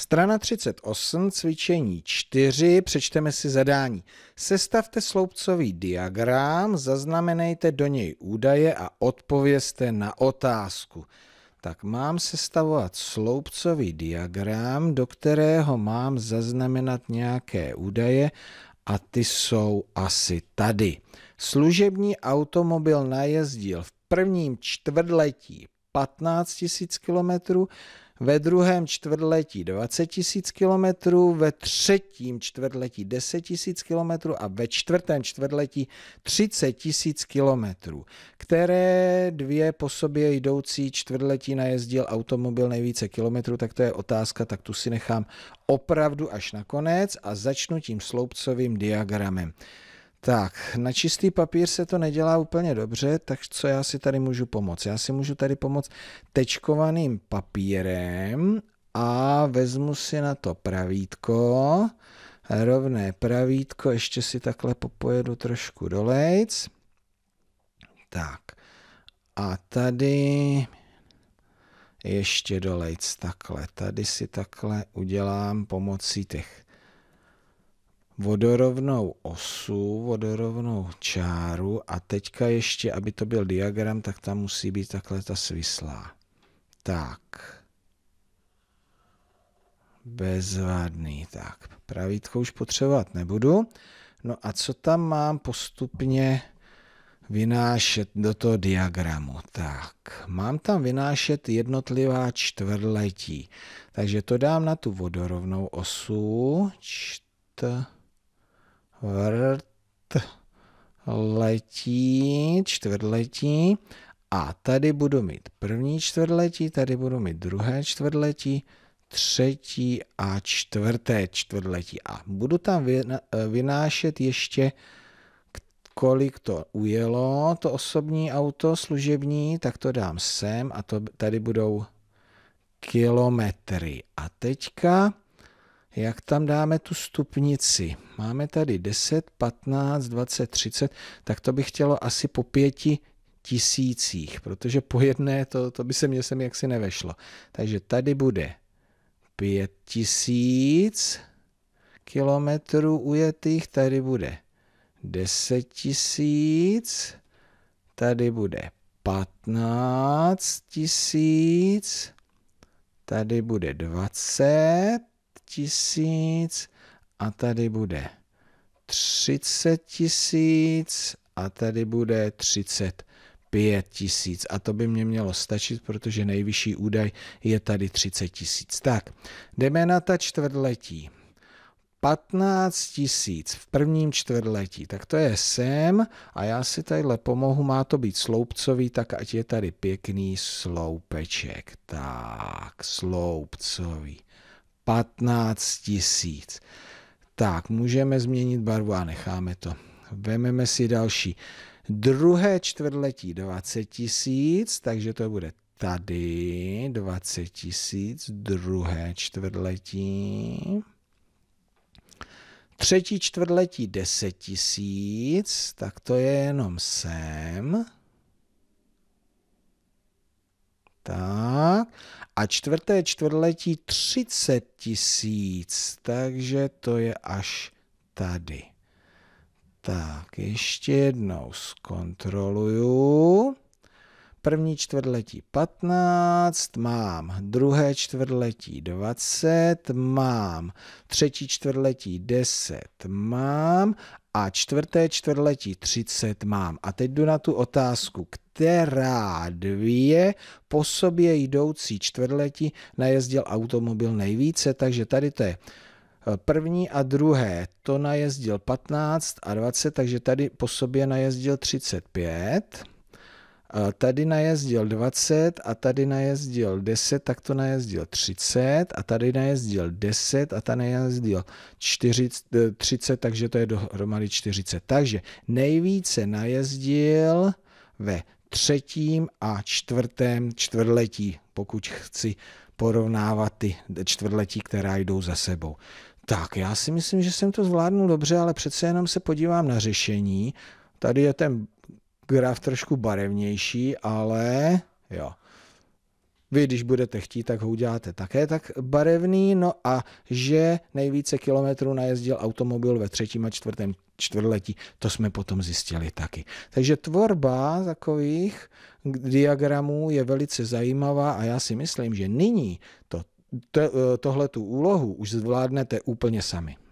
Strana 38, cvičení 4, přečteme si zadání. Sestavte sloupcový diagram, zaznamenejte do něj údaje a odpovězte na otázku. Tak mám sestavovat sloupcový diagram, do kterého mám zaznamenat nějaké údaje a ty jsou asi tady. Služební automobil najezdil v prvním čtvrtletí 15 000 kilometrů, ve druhém čtvrtletí 20 000 km, ve třetím čtvrtletí 10 000 km a ve čtvrtém čtvrtletí 30 000 km, které dvě po sobě jdoucí čtvrtletí najezdil automobil nejvíce kilometrů, tak to je otázka, tak tu si nechám opravdu až na konec a začnu tím sloupcovým diagramem. Tak, na čistý papír se to nedělá úplně dobře, tak co já si tady můžu pomoct? Já si můžu tady pomoct tečkovaným papírem a vezmu si na to pravítko, rovné pravítko, ještě si takhle popojedu trošku dolejc. Tak, a tady ještě dolejc takhle, tady si takhle udělám pomocí těch vodorovnou osu, vodorovnou čáru a teďka ještě, aby to byl diagram, tak tam musí být takhle ta svislá. Tak. Bezvadný. Tak, pravítko už potřebovat nebudu. No a co tam mám postupně vynášet do toho diagramu? Tak, mám tam vynášet jednotlivá čtvrtletí. Takže to dám na tu vodorovnou osu. Čtvrtletí čtvrtletí, čtvrtletí a tady budu mít první čtvrtletí, tady budu mít druhé čtvrtletí, třetí a čtvrté čtvrtletí. A budu tam vynášet ještě, kolik to ujelo, to osobní auto služební, tak to dám sem a to, tady budou kilometry. A teďka jak tam dáme tu stupnici. Máme tady 10, 15, 20, 30, tak to bych chtělo asi po pěti tisících, protože po jedné to, to by se mě sem jaksi nevešlo. Takže tady bude 5 tisíc kilometrů ujetých, tady bude 10 tisíc, tady bude 15 tisíc, tady bude 20 tisíc a tady bude 30 tisíc a tady bude 35 tisíc. A to by mě mělo stačit, protože nejvyšší údaj je tady 30 tisíc. Tak, jdeme na ta čtvrtletí. 15 tisíc v prvním čtvrtletí, tak to je sem a já si tadyhle pomohu, má to být sloupcový, tak ať je tady pěkný sloupeček. Tak, sloupcový. 15 tisíc. Tak, můžeme změnit barvu a necháme to. Vememe si další. Druhé čtvrtletí 20 tisíc, takže to bude tady 20 tisíc, druhé čtvrtletí. Třetí čtvrtletí 10 tisíc, tak to je jenom sem. Tak a čtvrté čtvrtletí 30 tisíc, takže to je až tady. Tak, ještě jednou zkontroluju. První čtvrtletí 15, mám druhé čtvrtletí 20, mám třetí čtvrtletí 10, mám a čtvrté čtvrtletí 30 mám. A teď jdu na tu otázku, která dvě po sobě jdoucí čtvrtletí najezdil automobil nejvíce, takže tady to je eh, první a druhé, to najezdil 15 a 20, takže tady po sobě najezdil 35. Eh, tady najezdil 20 a tady najezdil 10, tak to najezdil 30 a tady najezdil 10 a tady najezdil 40, 30, eh, takže to je dohromady 40. Takže nejvíce najezdil ve třetím a čtvrtém čtvrtletí, pokud chci porovnávat ty čtvrtletí, která jdou za sebou. Tak, já si myslím, že jsem to zvládnul dobře, ale přece jenom se podívám na řešení. Tady je ten graf trošku barevnější, ale jo. Vy, když budete chtít, tak ho uděláte také tak barevný, no a že nejvíce kilometrů najezdil automobil ve třetím a čtvrtém čtvrtletí, to jsme potom zjistili taky. Takže tvorba takových diagramů je velice zajímavá a já si myslím, že nyní to, to, eh, tohle tu úlohu už zvládnete úplně sami.